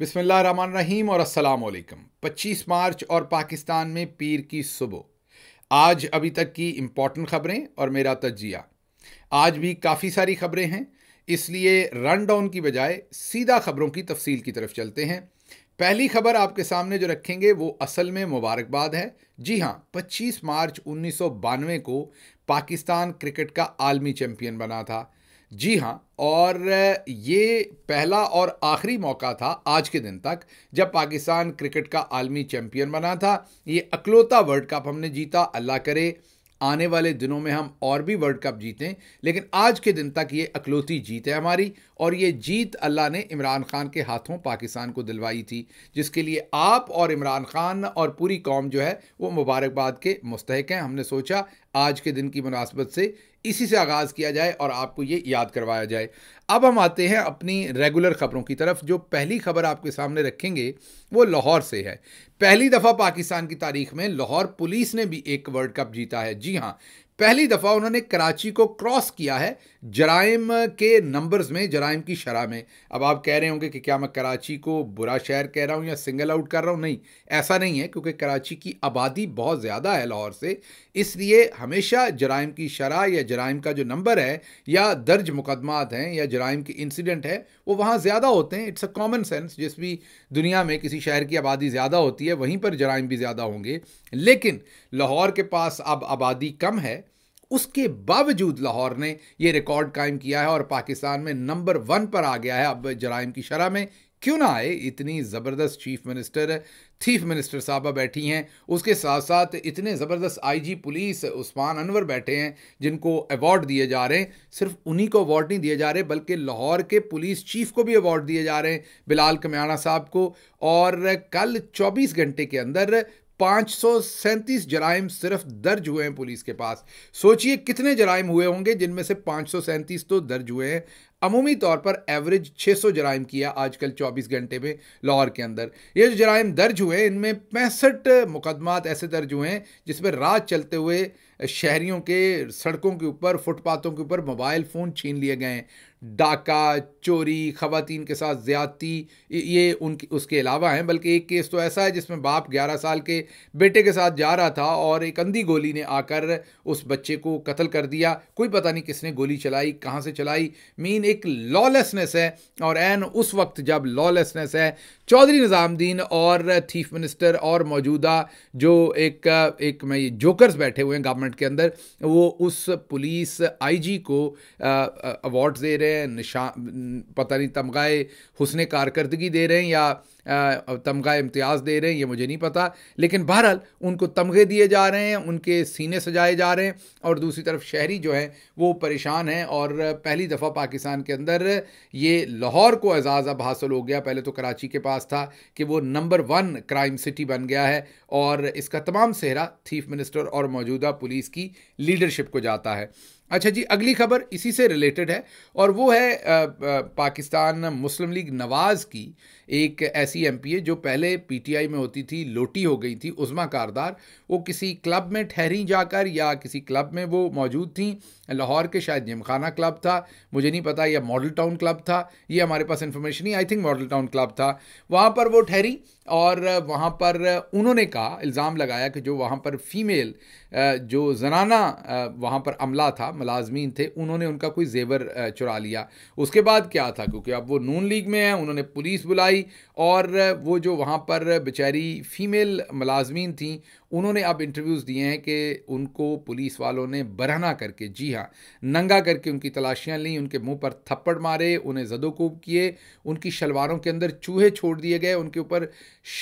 बिसमान रहीम और असलकम 25 मार्च और पाकिस्तान में पीर की सुबह आज अभी तक की इम्पॉर्टेंट खबरें और मेरा तजिया आज भी काफ़ी सारी खबरें हैं इसलिए रन डाउन की बजाय सीधा खबरों की तफसील की तरफ चलते हैं पहली खबर आपके सामने जो रखेंगे वो असल में मुबारकबाद है जी हाँ 25 मार्च उन्नीस को पाकिस्तान क्रिकेट का आलमी चैम्पियन बना था जी हाँ और ये पहला और आखिरी मौका था आज के दिन तक जब पाकिस्तान क्रिकेट का आलमी चैम्पियन बना था ये अकलौता वर्ल्ड कप हमने जीता अल्लाह करे आने वाले दिनों में हम और भी वर्ल्ड कप जीतें लेकिन आज के दिन तक ये अकलौती जीत है हमारी और ये जीत अल्लाह ने इमरान खान के हाथों पाकिस्तान को दिलवाई थी जिसके लिए आप और इमरान खान और पूरी कौम जो है वो मुबारकबाद के मुस्तक हैं हमने सोचा आज के दिन की मुनासबत से इसी से आगाज़ किया जाए और आपको ये याद करवाया जाए अब हम आते हैं अपनी रेगुलर ख़बरों की तरफ जो पहली खबर आपके सामने रखेंगे वो लाहौर से है पहली दफ़ा पाकिस्तान की तारीख में लाहौर पुलिस ने भी एक वर्ल्ड कप जीता है जी हाँ पहली दफ़ा उन्होंने कराची को क्रॉस किया है जराइम के नंबर्स में जराइम की शरह में अब आप कह रहे होंगे कि क्या मैं कराची को बुरा शहर कह रहा हूँ या सिंगल आउट कर रहा हूँ नहीं ऐसा नहीं है क्योंकि कराची की आबादी बहुत ज़्यादा है लाहौर से इसलिए हमेशा जराइम की शरह या जराइम का जो नंबर है या दर्ज मुकदमात हैं या जराइम के इंसिडेंट है वो वहाँ ज़्यादा होते हैं इट्स अ कॉमन सेंस जिस भी दुनिया में किसी शहर की आबादी ज़्यादा होती है वहीं पर जराइम भी ज़्यादा होंगे लेकिन लाहौर के पास अब आबादी कम है उसके बावजूद लाहौर ने यह रिकॉर्ड कायम किया है और पाकिस्तान में नंबर वन पर आ गया है अब जराइम की शरह में क्यों ना आए इतनी ज़बरदस्त चीफ मिनिस्टर चीफ मिनिस्टर साहबा बैठी हैं उसके साथ साथ इतने ज़बरदस्त आईजी पुलिस उस्मान अनवर बैठे हैं जिनको अवार्ड दिए जा रहे हैं सिर्फ उन्हीं को अवार्ड नहीं दिए जा रहे बल्कि लाहौर के पुलिस चीफ को भी अवार्ड दिए जा रहे हैं बिलाल कम्याणा साहब को और कल 24 घंटे के अंदर पाँच सौ सैंतीस जराइम सिर्फ दर्ज हुए हैं पुलिस के पास सोचिए कितने जराइम हुए होंगे जिनमें से पाँच सौ सैंतीस तो दर्ज हुए हैं अमूमी तौर पर एवरेज 600 जराइम किया आजकल 24 घंटे में लाहौर के अंदर ये जो जराइम दर्ज हुए हैं इनमें पैंसठ मुकदमात ऐसे दर्ज हुए हैं जिसमें रात चलते हुए शहरियों के सड़कों के ऊपर फुटपाथों के ऊपर मोबाइल फ़ोन छीन लिए गए हैं डाका चोरी ख़वातीन के साथ ज़्यादती ये उन उसके अलावा हैं बल्कि एक केस तो ऐसा है जिसमें बाप 11 साल के बेटे के साथ जा रहा था और एक अंधी गोली ने आकर उस बच्चे को कत्ल कर दिया कोई पता नहीं किसने गोली चलाई कहाँ से चलाई मीन एक लॉलेसनेस है और एन उस वक्त जब लॉलेसनेस है चौधरी निज़ामद्दीन और चीफ मिनिस्टर और मौजूदा जो एक एक मैं ये जोकर्स बैठे हुए हैं गवर्नमेंट के अंदर वो उस पुलिस आईजी को अवार्ड दे रहे हैं निशान पता नहीं तमगाए हुसन कारकर्दगी दे रहे हैं या तमगा इम्तियाज़ दे रहे हैं ये मुझे नहीं पता लेकिन बहरहाल उनको तमगे दिए जा रहे हैं उनके सीने सजाए जा रहे हैं और दूसरी तरफ शहरी जो हैं वो परेशान हैं और पहली दफ़ा पाकिस्तान के अंदर ये लाहौर को एजाज़ अब हासिल हो गया पहले तो कराची के पास था कि वो नंबर वन क्राइम सिटी बन गया है और इसका तमाम सेहरा चीफ मिनिस्टर और मौजूदा पुलिस की लीडरशिप को जाता है अच्छा जी अगली खबर इसी से रिलेटेड है और वो है पाकिस्तान मुस्लिम लीग नवाज़ की एक ऐसी एम है जो पहले पीटीआई में होती थी लोटी हो गई थी उज़मा कारदार वो किसी क्लब में ठहरी जाकर या किसी क्लब में वो मौजूद थी लाहौर के शायद जिमखाना क्लब था मुझे नहीं पता या मॉडल टाउन क्लब था ये हमारे पास इन्फॉर्मेशन ही I think Model Town club था वहाँ पर वो ठहरी और वहाँ पर उन्होंने कहा इल्ज़ाम लगाया कि जो वहाँ पर फ़ीमेल जो जनाना वहाँ पर अमला था मलाजमीन थे उन्होंने उनका कोई जेवर चुरा लिया उसके बाद क्या था क्योंकि अब वो नून लीग में है उन्होंने पुलिस बुलाई और वो जो वहाँ पर बेचारी फ़ीमेल मलाजमीन थी उन्होंने अब इंटरव्यूज़ दिए हैं कि उनको पुलिस वालों ने बरहना करके जी हाँ नंगा करके उनकी तलाशियाँ लीं उनके मुंह पर थप्पड़ मारे उन्हें जदोकूब किए उनकी शलवारों के अंदर चूहे छोड़ दिए गए उनके ऊपर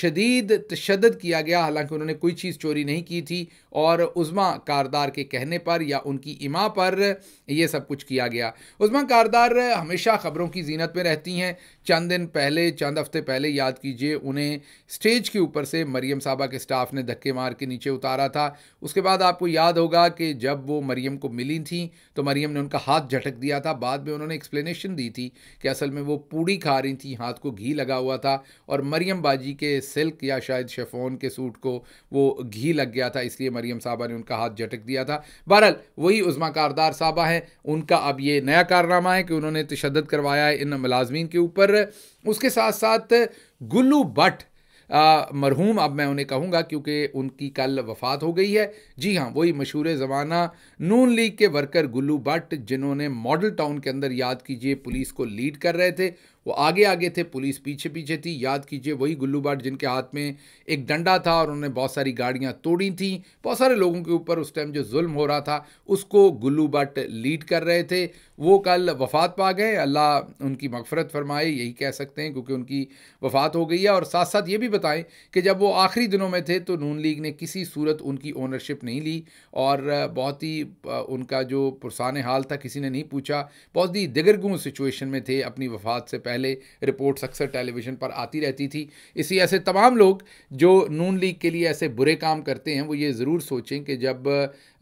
शदीद तशद किया गया हालांकि उन्होंने कोई चीज़ चोरी नहीं की थी और उज़मा कारदार के कहने पर या उनकी इमा पर यह सब कुछ किया गया उज़मा कारदार हमेशा ख़बरों की जीनत में रहती हैं चंद दिन पहले चंद हफ्ते पहले याद कीजिए उन्हें स्टेज के ऊपर से मरियम साहबा के स्टाफ ने धक्के मार के नीचे उतारा था उसके बाद आपको याद होगा कि जब वो मरियम को मिली थी तो मरियम ने उनका हाथ झटक दिया था बाद में उन्होंने एक्सप्लेनेशन दी थी कि असल में वो पूड़ी खा रही थी हाथ को घी लगा हुआ था और मरियम बाजी के सिल्क या शायद शेफोन के सूट को वो घी लग गया था इसलिए मरियम साहबा ने उनका हाथ झटक दिया था बहरहाल वही उज़मा कारदार साहबा हैं उनका अब ये नया कारनामा है कि उन्होंने तशद करवाया है इन मुलाजमीन के ऊपर उसके साथ साथ गुल्लू भट्ट मरहूम अब मैं उन्हें कहूँगा क्योंकि उनकी कल वफात हो गई है जी हाँ वही मशहूर ज़माना नून लीग के वर्कर गुल्लू भट्ट जिन्होंने मॉडल टाउन के अंदर याद कीजिए पुलिस को लीड कर रहे थे वो आगे आगे थे पुलिस पीछे पीछे थी याद कीजिए वही गुल्लू बाट जिनके हाथ में एक डंडा था और उन्होंने बहुत सारी गाड़ियाँ तोड़ी थी बहुत सारे लोगों के ऊपर उस टाइम जो जुल्म हो रहा था उसको गुल्लू बाट लीड कर रहे थे वो कल वफात पा गए अल्लाह उनकी मगफरत फरमाए यही कह सकते हैं क्योंकि उनकी वफात हो गई है और साथ साथ ये भी बताएं कि जब वो आखिरी दिनों में थे तो नून लीग ने किसी सूरत उनकी ओनरशिप नहीं ली और बहुत ही उनका जो पुरसान हाल था किसी ने नहीं पूछा बहुत ही दिगरगू सिचुएशन में थे अपनी वफात से पहले पहले रिपोर्ट अक्सर टेलीविज़न पर आती रहती थी इसी ऐसे तमाम लोग जो नून लीग के लिए ऐसे बुरे काम करते हैं वो ये ज़रूर सोचें कि जब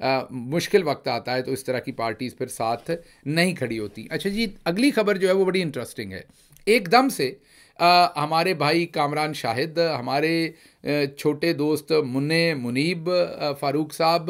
आ, मुश्किल वक्त आता है तो इस तरह की पार्टीज़ फिर साथ नहीं खड़ी होती अच्छा जी अगली खबर जो है वो बड़ी इंटरेस्टिंग है एकदम से आ, हमारे भाई कामरान शाहिद हमारे छोटे दोस्त मुन्ने मुनीब फ़ारूक साहब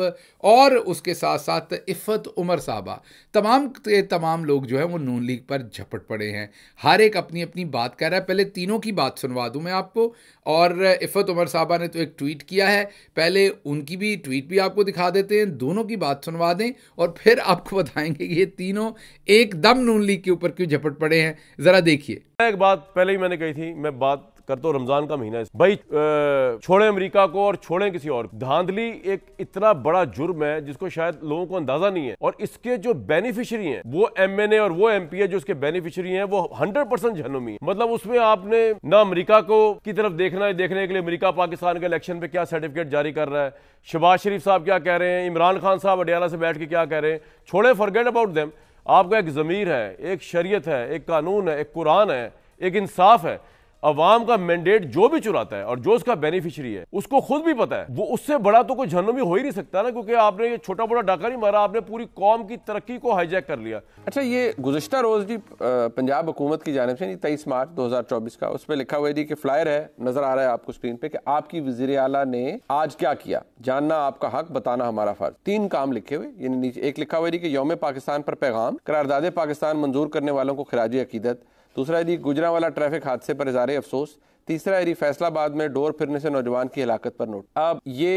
और उसके साथ साथ इफ़त उमर साहबा तमाम के तमाम लोग जो है वो नून लीग पर झपट पड़े हैं हर एक अपनी अपनी बात कह रहा है पहले तीनों की बात सुनवा दूं मैं आपको और इफ़त उमर साहबा ने तो एक ट्वीट किया है पहले उनकी भी ट्वीट भी आपको दिखा देते हैं दोनों की बात सुनवा दें और फिर आपको बताएंगे ये तीनों एकदम नून लीग के ऊपर क्यों झपट पड़े हैं ज़रा देखिए एक बात पहले ही मैंने कही थी मैं बात कर तो रमजान का महीना है भाई छोड़े अमरीका को और छोड़े किसी और धांधली एक इतना बड़ा जुर्म है जिसको शायद लोगों को अंदाजा नहीं है और इसके जो बेनिफिशरी हैं वो एम एन ए और वो एम पी ए जो उसके बेनिफिशियरी हैं वो हंड्रेड परसेंट जहनुमी है मतलब उसमें आपने ना अमरीका को की तरफ देखना है देखने के लिए अमरीका पाकिस्तान के इलेक्शन पे क्या सर्टिफिकेट जारी कर रहा है शबाज शरीफ साहब क्या कह रहे हैं इमरान खान साहब अडियाला से बैठ के क्या कह रहे हैं छोड़े फॉरगेट अबाउट देम आपका एक ज़मीर है एक शरीयत है एक कानून है एक कुरान है एक इंसाफ है अवाम का मैंडेट जो भी चुराता है और जो उसका बेनिफिशरी है उसको खुद भी पता है वो उससे बड़ा तो कोई जहनमी हो ही नहीं सकता ना क्योंकि आपने ये छोटा मोटा डाका नहीं मारा आपने पूरी कौम की तरक्की को हाईजैक कर लिया अच्छा ये गुजशत रोज जी पंजाब हुकूमत की जानब से तेईस मार्च दो हजार चौबीस का उस पर लिखा हुआ थी कि फ्लायर है नजर आ रहा है आपको स्क्रीन पे कि आपकी वजीर आला ने आज क्या किया जानना आपका हक बताना हमारा फर्ज तीन काम लिखे हुए एक लिखा हुआ थी कि योम पाकिस्तान पर पैगाम करारदादे पाकिस्तान मंजूर करने वालों को खराजी अकीदत दूसरा है गुजरा वाला ट्रैफिक हादसे पर इजारे अफसोस तीसरा है फैसलाबाद में डोर फिरने से नौजवान की हलाकत पर नोट अब ये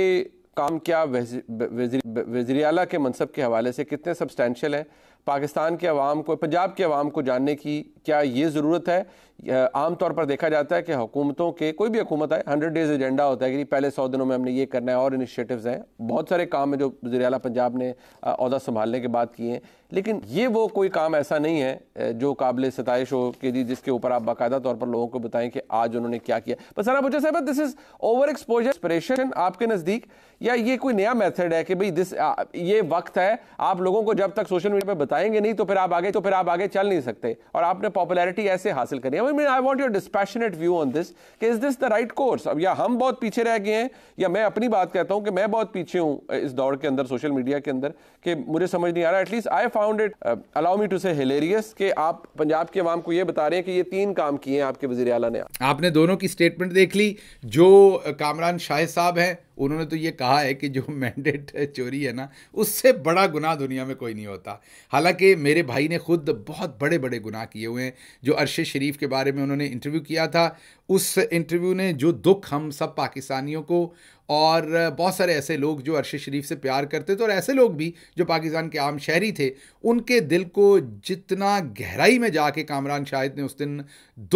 काम क्या वजरियाला के मनसब के हवाले से कितने सबस्टैंशल है पाकिस्तान के अवाम को पंजाब के अवाम को जानने की क्या ये ज़रूरत है आम तौर पर देखा जाता है कि हुकूमतों के कोई भी हुकूमत आए हंड्रेड डेज एजेंडा होता है कि पहले सौ दिनों में हमने ये करना है और इनिशिएटिव्स हैं बहुत सारे काम हैं जो वजरियाला पंजाब ने अहदा संभालने के बाद किए हैं लेकिन ये वो कोई काम ऐसा नहीं है जो काबिल सतश हो के जी जिसके ऊपर आप बाकायदा तौर पर लोगों को बताएं कि आज उन्होंने क्या किया बस सना पूछा साहब this is over exposure expiration आपके नज़दीक या ये कोई नया मेथड है कि भाई दिस ये वक्त है आप लोगों को जब तक सोशल मीडिया पर बताएंगे नहीं तो फिर आप आगे तो फिर आप आगे चल नहीं सकते और आपने पॉपुलैरिटी ऐसे हासिल करी है I want your dispassionate view on this कि is this the right course अब या हम बहुत पीछे रह गए हैं या मैं अपनी बात कहता हूँ कि मैं बहुत पीछे हूँ इस दौड़ के अंदर सोशल मीडिया के अंदर कि मुझे समझ नहीं आ रहा at least I found it allow me to say hilarious कि आप पंजाब के अवाम को ये बता रहे हैं कि ये तीन काम किए हैं आपके वजी अला ने आपने दोनों की स्टेटमेंट देख ली जो कामरान शाह साहब हैं उन्होंने तो ये कहा है कि जो मैंडेट चोरी है ना उससे बड़ा गुनाह दुनिया में कोई नहीं होता हालांकि मेरे भाई ने खुद बहुत बड़े बड़े गुनाह किए हुए हैं जो अरशद शरीफ के बारे में उन्होंने इंटरव्यू किया था उस इंटरव्यू ने जो दुख हम सब पाकिस्तानियों को और बहुत सारे ऐसे लोग जो अरशद शरीफ से प्यार करते थे और ऐसे लोग भी जो पाकिस्तान के आम शहरी थे उनके दिल को जितना गहराई में जाके कामरान शाहिद ने उस दिन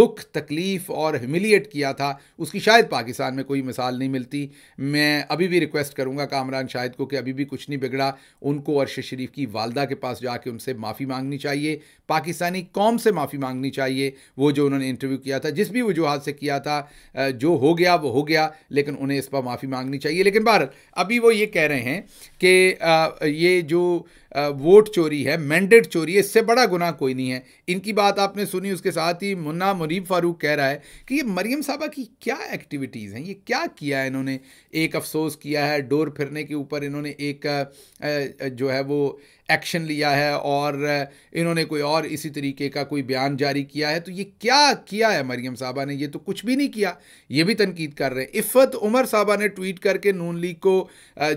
दुख तकलीफ़ और ह्यूमिलिएट किया था उसकी शायद पाकिस्तान में कोई मिसाल नहीं मिलती मैं मैं अभी भी रिक्वेस्ट करूंगा कामरान शाहिद को कि अभी भी कुछ नहीं बिगड़ा उनको अरश शरीफ की वालदा के पास जाके उनसे माफ़ी मांगनी चाहिए पाकिस्तानी कौम से माफ़ी मांगनी चाहिए वो जो उन्होंने इंटरव्यू किया था जिस भी वजूहत से किया था जो हो गया वो हो गया लेकिन उन्हें इस पर माफ़ी मांगनी चाहिए लेकिन बहर अभी वो ये कह रहे हैं कि ये जो वोट चोरी है मैंडेट चोरी है इससे बड़ा गुना कोई नहीं है इनकी बात आपने सुनी उसके साथ ही मुन्ना मुनीब फारूक कह रहा है कि ये मरियम साहबा की क्या एक्टिविटीज़ हैं ये क्या किया है इन्होंने एक अफसोस किया है डोर फिरने के ऊपर इन्होंने एक जो है वो एक्शन लिया है और इन्होंने कोई और इसी तरीके का कोई बयान जारी किया है तो ये क्या किया है मरियम साहबा ने ये तो कुछ भी नहीं किया ये भी तनकीद कर रहे हैं इफ़त उमर साहबा ने ट्वीट करके नून लीग को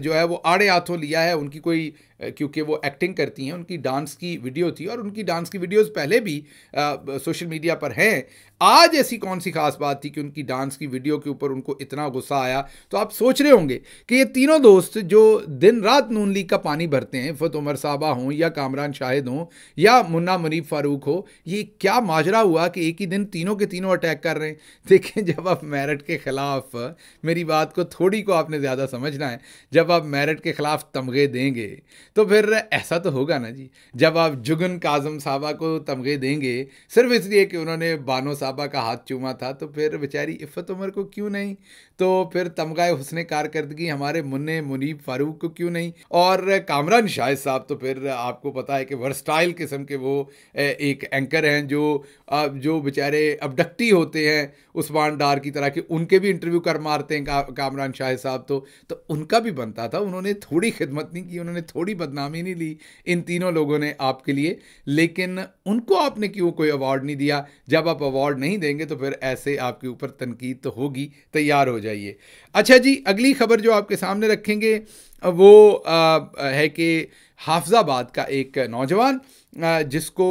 जो है वो आड़े हाथों लिया है उनकी कोई क्योंकि वो एक्टिंग करती हैं उनकी डांस की वीडियो थी और उनकी डांस की वीडियोज़ पहले भी सोशल मीडिया पर हैं आज ऐसी कौन सी खास बात थी कि उनकी डांस की वीडियो के ऊपर उनको इतना गुस्सा आया तो आप सोच रहे होंगे कि ये तीनों दोस्त जो दिन रात नून लीग का पानी भरते हैं इफ़त उमर साहब साहबा हों या कामरान शाहिद हों या मुन्ना मुनीब फारूक हो ये क्या माजरा हुआ कि एक ही दिन तीनों के तीनों अटैक कर रहे हैं देखें जब आप मेरठ के ख़िलाफ़ मेरी बात को थोड़ी को आपने ज़्यादा समझना है जब आप मेरठ के ख़िलाफ़ तमगे देंगे तो फिर ऐसा तो होगा ना जी जब आप जुगन काजम साहबा को तमगे देंगे सिर्फ इसलिए कि उन्होंने बानो साहबा का हाथ चूमा था तो फिर बेचारी इफ़त उमर को क्यों नहीं तो फिर तमगा हुसन कारकर्दगी हमारे मुन्ने मुनीब फ़ारूक को क्यों नहीं और कामरान शाहिद साहब तो फिर फिर आपको पता है कि वर्सटाइल किस्म के वो एक एंकर हैं जो जो बेचारे अबडक्टी होते हैं उस्मान डार की तरह के उनके भी इंटरव्यू कर मारते हैं का, कामरान शाह साहब तो तो उनका भी बनता था उन्होंने थोड़ी खिदमत नहीं की उन्होंने थोड़ी बदनामी नहीं ली इन तीनों लोगों ने आपके लिए लेकिन उनको आपने क्यों कोई अवार्ड नहीं दिया जब आप अवार्ड नहीं देंगे तो फिर ऐसे आपके ऊपर तनकीद तो होगी तैयार हो जाइए अच्छा जी अगली खबर जो आपके सामने रखेंगे वो है कि हाफजाबाद का एक नौजवान जिसको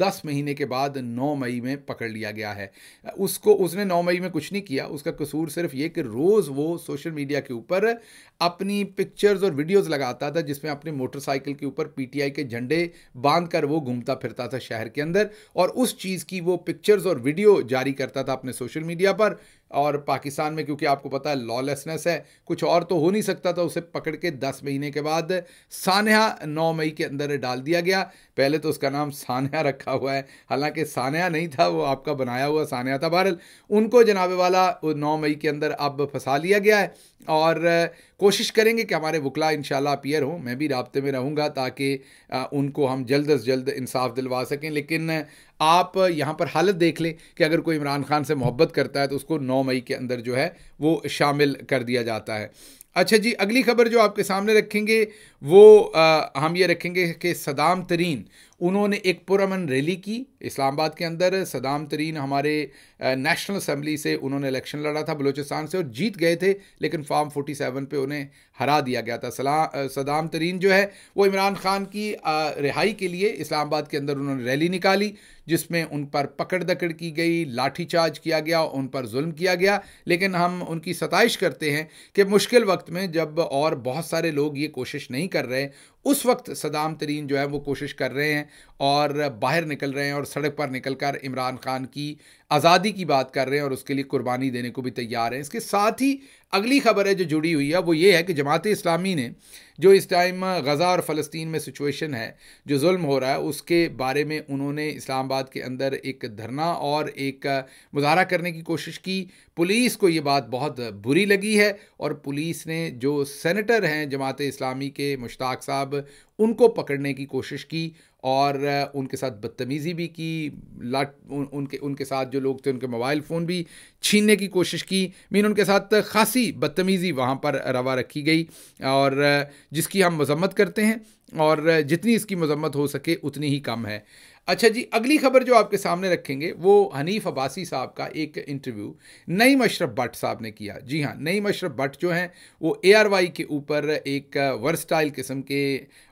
दस महीने के बाद नौ मई में पकड़ लिया गया है उसको उसने नौ मई में कुछ नहीं किया उसका कसूर सिर्फ ये कि रोज़ वो सोशल मीडिया के ऊपर अपनी पिक्चर्स और वीडियोस लगाता था जिसमें अपने मोटरसाइकिल के ऊपर पीटीआई के झंडे बांध कर वो घूमता फिरता था शहर के अंदर और उस चीज़ की वो पिक्चर्स और वीडियो जारी करता था अपने सोशल मीडिया पर और पाकिस्तान में क्योंकि आपको पता है लॉलेसनेस है कुछ और तो हो नहीं सकता था उसे पकड़ के दस महीने के बाद सान्हा नौ मई के अंदर डाल दिया गया पहले तो उसका नाम सान्हा रखा हुआ है हालांकि सान्या नहीं था वो आपका बनाया हुआ सान्हा था बहरल उनको जनाबे वाला नौ मई के अंदर अब फंसा लिया गया है और कोशिश करेंगे कि हमारे वकला इन अपियर हों मैं भी रबते में रहूँगा ताकि उनको हम जल्द अज जल्द इंसाफ दिलवा सकें लेकिन आप यहाँ पर हालत देख लें कि अगर कोई इमरान खान से मोहब्बत करता है तो उसको नौ मई के अंदर जो है वो शामिल कर दिया जाता है अच्छा जी अगली खबर जो आपके सामने रखेंगे वो आ, हम ये रखेंगे कि सदाम तरीन उन्होंने एक पुरमन रैली की इस्लामाबाद के अंदर सदाम तरीन हमारे नेशनल असम्बली से उन्होंने इलेक्शन लड़ा था बलूचिस्तान से और जीत गए थे लेकिन फॉर्म 47 पे उन्हें हरा दिया गया था सलाम सदाम तरीन जो है वो इमरान खान की रिहाई के लिए इस्लामाबाद के अंदर उन्होंने रैली निकाली जिसमें उन पर पकड़ दकड़ की गई लाठीचार्ज किया गया उन पर जुल्म किया गया लेकिन हम उनकी सताइश करते हैं कि मुश्किल वक्त में जब और बहुत सारे लोग ये कोशिश नहीं कर रहे उस वक्त सदाम तरीन जो है वो कोशिश कर रहे हैं और बाहर निकल रहे हैं और सड़क पर निकल कर इमरान खान की आज़ादी की बात कर रहे हैं और उसके लिए कुर्बानी देने को भी तैयार हैं इसके साथ ही अगली खबर है जो जुड़ी हुई है वो ये है कि जमात इस्लामी ने जो इस टाइम गज़ा और फ़लस्तीन में सिचुएशन है जो जुल्म हो रहा है उसके बारे में उन्होंने इस्लामाबाद के अंदर एक धरना और एक मुजाहरा करने की कोशिश की पुलिस को ये बात बहुत बुरी लगी है और पुलिस ने जो सेनेटर हैं जमात इस्लामी के मुश्ताक साहब उनको पकड़ने की कोशिश की और उनके साथ बदतमीज़ी भी की लाट उन, उनके उनके साथ जो लोग थे उनके मोबाइल फ़ोन भी छीनने की कोशिश की मीन उनके साथ खासी बदतमीज़ी वहाँ पर रवा रखी गई और जिसकी हम मजम्मत करते हैं और जितनी इसकी मजम्मत हो सके उतनी ही कम है अच्छा जी अगली खबर जो आपके सामने रखेंगे वो हनीफ अब्बासी साहब का एक इंटरव्यू नईम अशरफ भट्ट साहब ने किया जी हाँ नईम अशरफ भट्ट जो हैं वो ए आर वाई के ऊपर एक वर्सटाइल किस्म के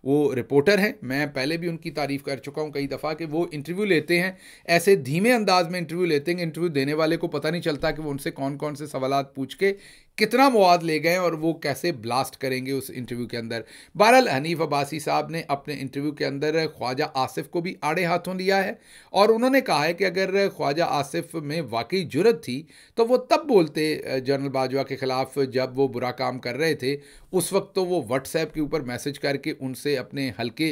वो रिपोर्टर हैं मैं पहले भी उनकी तारीफ़ कर चुका हूँ कई दफ़ा कि वो इंटरव्यू लेते हैं ऐसे धीमे अंदाज में इंटरव्यू लेते हैं इंटरव्यू देने वाले को पता नहीं चलता कि वो उनसे कौन कौन से सवाल पूछ के कितना मवाद ले गए और वो कैसे ब्लास्ट करेंगे उस इंटरव्यू के अंदर बहरहाल हनीफ अब्बासी साहब ने अपने इंटरव्यू के अंदर ख्वाजा आसिफ को भी आड़े हाथों लिया है और उन्होंने कहा है कि अगर ख्वाजा आसिफ में वाकई जुरत थी तो वो तब बोलते जनरल बाजवा के ख़िलाफ़ जब वो बुरा काम कर रहे थे उस वक्त तो वो व्हाट्सएप के ऊपर मैसेज करके उनसे अपने हल्के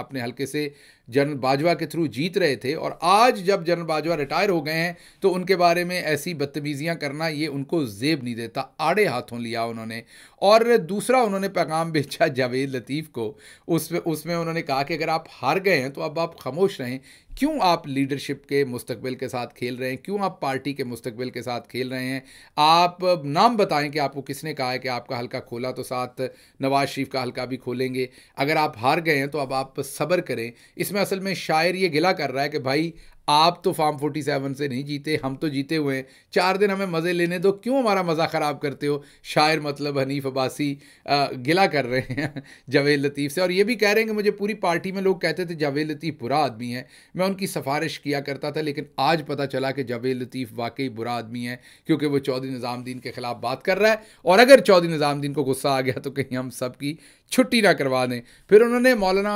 अपने हल्के से जनरल बाजवा के थ्रू जीत रहे थे और आज जब जनरल बाजवा रिटायर हो गए हैं तो उनके बारे में ऐसी बदतमीज़ियाँ करना ये उनको जेब नहीं देता आड़े हाथों लिया उन्होंने और दूसरा उन्होंने पैगाम भेजा जावेद लतीफ़ को उस उसमें उन्होंने कहा कि अगर आप हार गए हैं तो अब आप खामोश रहें क्यों आप लीडरशिप के मुस्तबिल के साथ खेल रहे हैं क्यों आप पार्टी के मुस्तबिल के साथ खेल रहे हैं आप नाम बताएं कि आपको किसने कहा है कि आपका हल्का खोला तो साथ नवाज शरीफ का हल्का भी खोलेंगे अगर आप हार गए हैं तो अब आप सब्र करें इसमें असल में शायर ये गिला कर रहा है कि भाई आप तो फार्म 47 से नहीं जीते हम तो जीते हुए हैं चार दिन हमें मज़े लेने दो क्यों हमारा मज़ा ख़राब करते हो शायर मतलब हनीफ अब्बासी गिला कर रहे हैं जावेद लतीफ़ से और ये भी कह रहे हैं कि मुझे पूरी पार्टी में लोग कहते थे जावेद लतीफ़ बुरा आदमी है मैं उनकी सिफारिश किया करता था लेकिन आज पता चला कि जावेद लतीफ़ वाकई बुरा आदमी है क्योंकि वो चौधरी निज़ामुद्दीन के ख़िलाफ़ बात कर रहा है और अगर चौधरी निज़ामुद्दीन को गुस्सा आ गया तो कहीं हम सब की छुट्टी ना करवा दें फिर उन्होंने मौलाना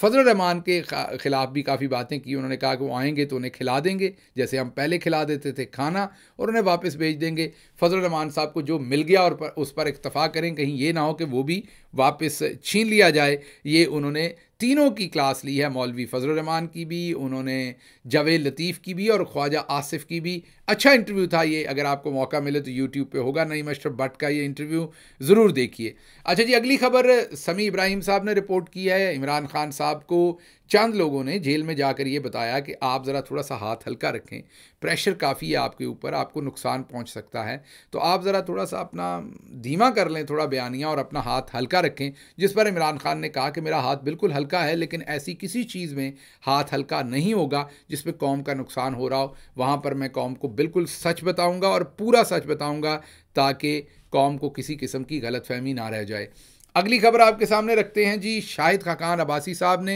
फजल रहमान के ख़िलाफ़ भी काफ़ी बातें की उन्होंने कहा कि वो आएंगे तो उन्हें खिला देंगे जैसे हम पहले खिला देते थे खाना और उन्हें वापस भेज देंगे फजल रहमान साहब को जो मिल गया और पर, उस पर इतफ़ा करें कहीं ये ना हो कि वो भी वापस छीन लिया जाए ये उन्होंने तीनों की क्लास ली है मौलवी फजल रहमान की भी उन्होंने जवेद लतीफ़ की भी और ख्वाजा आसिफ की भी अच्छा इंटरव्यू था ये अगर आपको मौका मिले तो यूट्यूब पे होगा नई मस्टर भट्ट का ये इंटरव्यू ज़रूर देखिए अच्छा जी अगली खबर समी इब्राहिम साहब ने रिपोर्ट की है इमरान खान साहब को चंद लोगों ने जेल में जाकर ये बताया कि आप ज़रा थोड़ा सा हाथ हल्का रखें प्रेशर काफ़ी है आपके ऊपर आपको नुकसान पहुंच सकता है तो आप ज़रा थोड़ा सा अपना धीमा कर लें थोड़ा बयानियाँ और अपना हाथ हल्का रखें जिस पर इमरान खान ने कहा कि मेरा हाथ बिल्कुल हल्का है लेकिन ऐसी किसी चीज़ में हाथ हल्का नहीं होगा जिसमें कौम का नुकसान हो रहा हो वहाँ पर मैं कौम को बिल्कुल सच बताऊंगा और पूरा सच बताऊंगा ताकि कौम को किसी किस्म की गलत फहमी ना रह जाए अगली खबर आपके सामने रखते हैं जी शाहिद खाकान अब्बासी साहब ने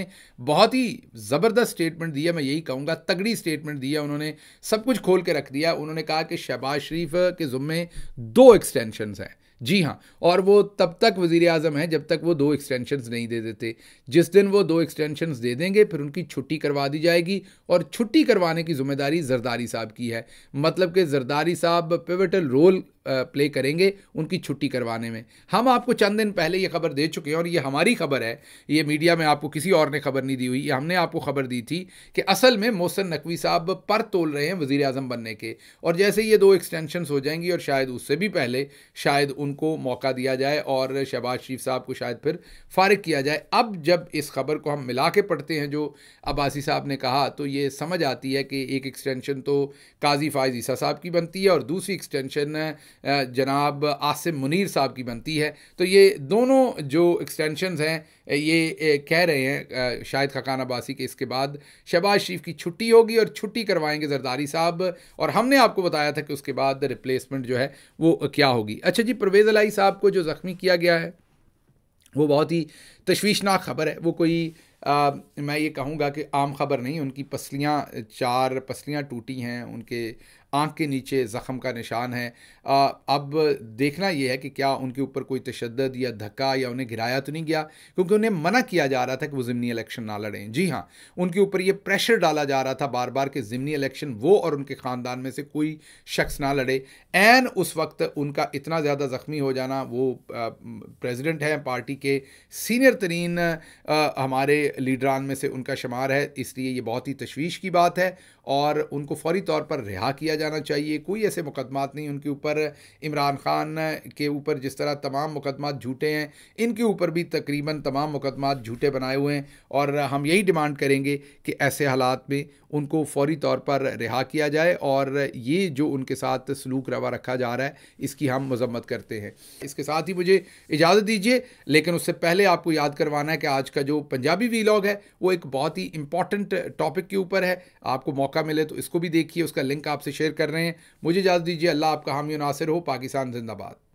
बहुत ही ज़बरदस्त स्टेटमेंट दिया मैं यही कहूँगा तगड़ी स्टेटमेंट दिया उन्होंने सब कुछ खोल के रख दिया उन्होंने कहा कि शहबाज शरीफ के ज़ुम्मे दो एक्सटेंशनस हैं जी हाँ और वो तब तक वजीर अजम हैं जब तक वो दो एक्सटेंशन नहीं दे देते जिस दिन वो दो एक्सटेंशन दे देंगे फिर उनकी छुट्टी करवा दी जाएगी और छुट्टी करवाने की जिम्मेदारी जरदारी साहब की है मतलब कि जरदारी साहब पिवटल रोल प्ले करेंगे उनकी छुट्टी करवाने में हम आपको चंद दिन पहले ये खबर दे चुके हैं और ये हमारी खबर है ये मीडिया में आपको किसी और ने खबर नहीं दी हुई हमने आपको खबर दी थी कि असल में मोहसन नकवी साहब पर तोल रहे हैं वज़ी अजम बनने के और जैसे ये दो एक्सटेंशनस हो जाएंगी और शायद उससे भी पहले शायद उन उनको मौका दिया जाए और शहबाज शरीफ साहब को शायद फिर फारग किया जाए अब जब इस खबर को हम मिला के पढ़ते हैं जो अब्बासी साहब ने कहा तो ये समझ आती है कि एक एक्सटेंशन तो काजी फायज ईसा साहब की बनती है और दूसरी एक्सटेंशन जनाब आसिम मुनीर साहब की बनती है तो ये दोनों जो एक्सटेंशन हैं ये कह रहे हैं शायद खकान अब्बासी के इसके बाद शहबाज शरीफ की छुट्टी होगी और छुट्टी करवाएंगे जरदारी साहब और हमने आपको बताया था कि उसके बाद रिप्लेसमेंट जो है वो क्या होगी अच्छा जी परवेज़ अलाई साहब को जो ज़ख्मी किया गया है वो बहुत ही तशवीशनाक खबर है वो कोई आ, मैं ये कहूँगा कि आम खबर नहीं उनकी पसलियाँ चार पसलियाँ टूटी हैं उनके आंख के नीचे ज़ख़म का निशान है आ, अब देखना यह है कि क्या उनके ऊपर कोई तशद या धक्का या उन्हें गिराया तो नहीं गया क्योंकि उन्हें मना किया जा रहा था कि वो ज़मनी इलेक्शन ना लड़ें जी हाँ उनके ऊपर ये प्रेशर डाला जा रहा था बार बार कि ज़मनी इलेक्शन वो और उनके ख़ानदान में से कोई शख्स ना लड़े एन उस वक्त उनका इतना ज़्यादा ज़ख्मी हो जाना वो प्रेजिडेंट हैं पार्टी के सीनियर तरीन हमारे लीडरान में से उनका शुमार है इसलिए ये बहुत ही तशवीश की बात है और उनको फौरी तौर पर रिहा किया जाना चाहिए कोई ऐसे मुकदमात नहीं उनके ऊपर इमरान खान के ऊपर जिस तरह तमाम मुकदमात झूठे हैं इनके ऊपर भी तकरीबन तमाम मुकदमात झूठे बनाए हुए हैं और हम यही डिमांड करेंगे कि ऐसे हालात में उनको फौरी तौर पर रिहा किया जाए और ये जो उनके साथ सलूक रवा रखा जा रहा है इसकी हम मजम्मत करते हैं इसके साथ ही मुझे इजाज़त दीजिए लेकिन उससे पहले आपको याद करवाना है कि आज का जो पंजाबी वीलॉग है वो एक बहुत ही इंपॉर्टेंट टॉपिक के ऊपर है आपको मौका मौका मिले तो इसको भी देखिए उसका लिंक आपसे शेयर कर रहे हैं मुझे इजाज़त दीजिए अल्लाह आपका हामी नासिर हो पाकिस्तान जिंदाबाद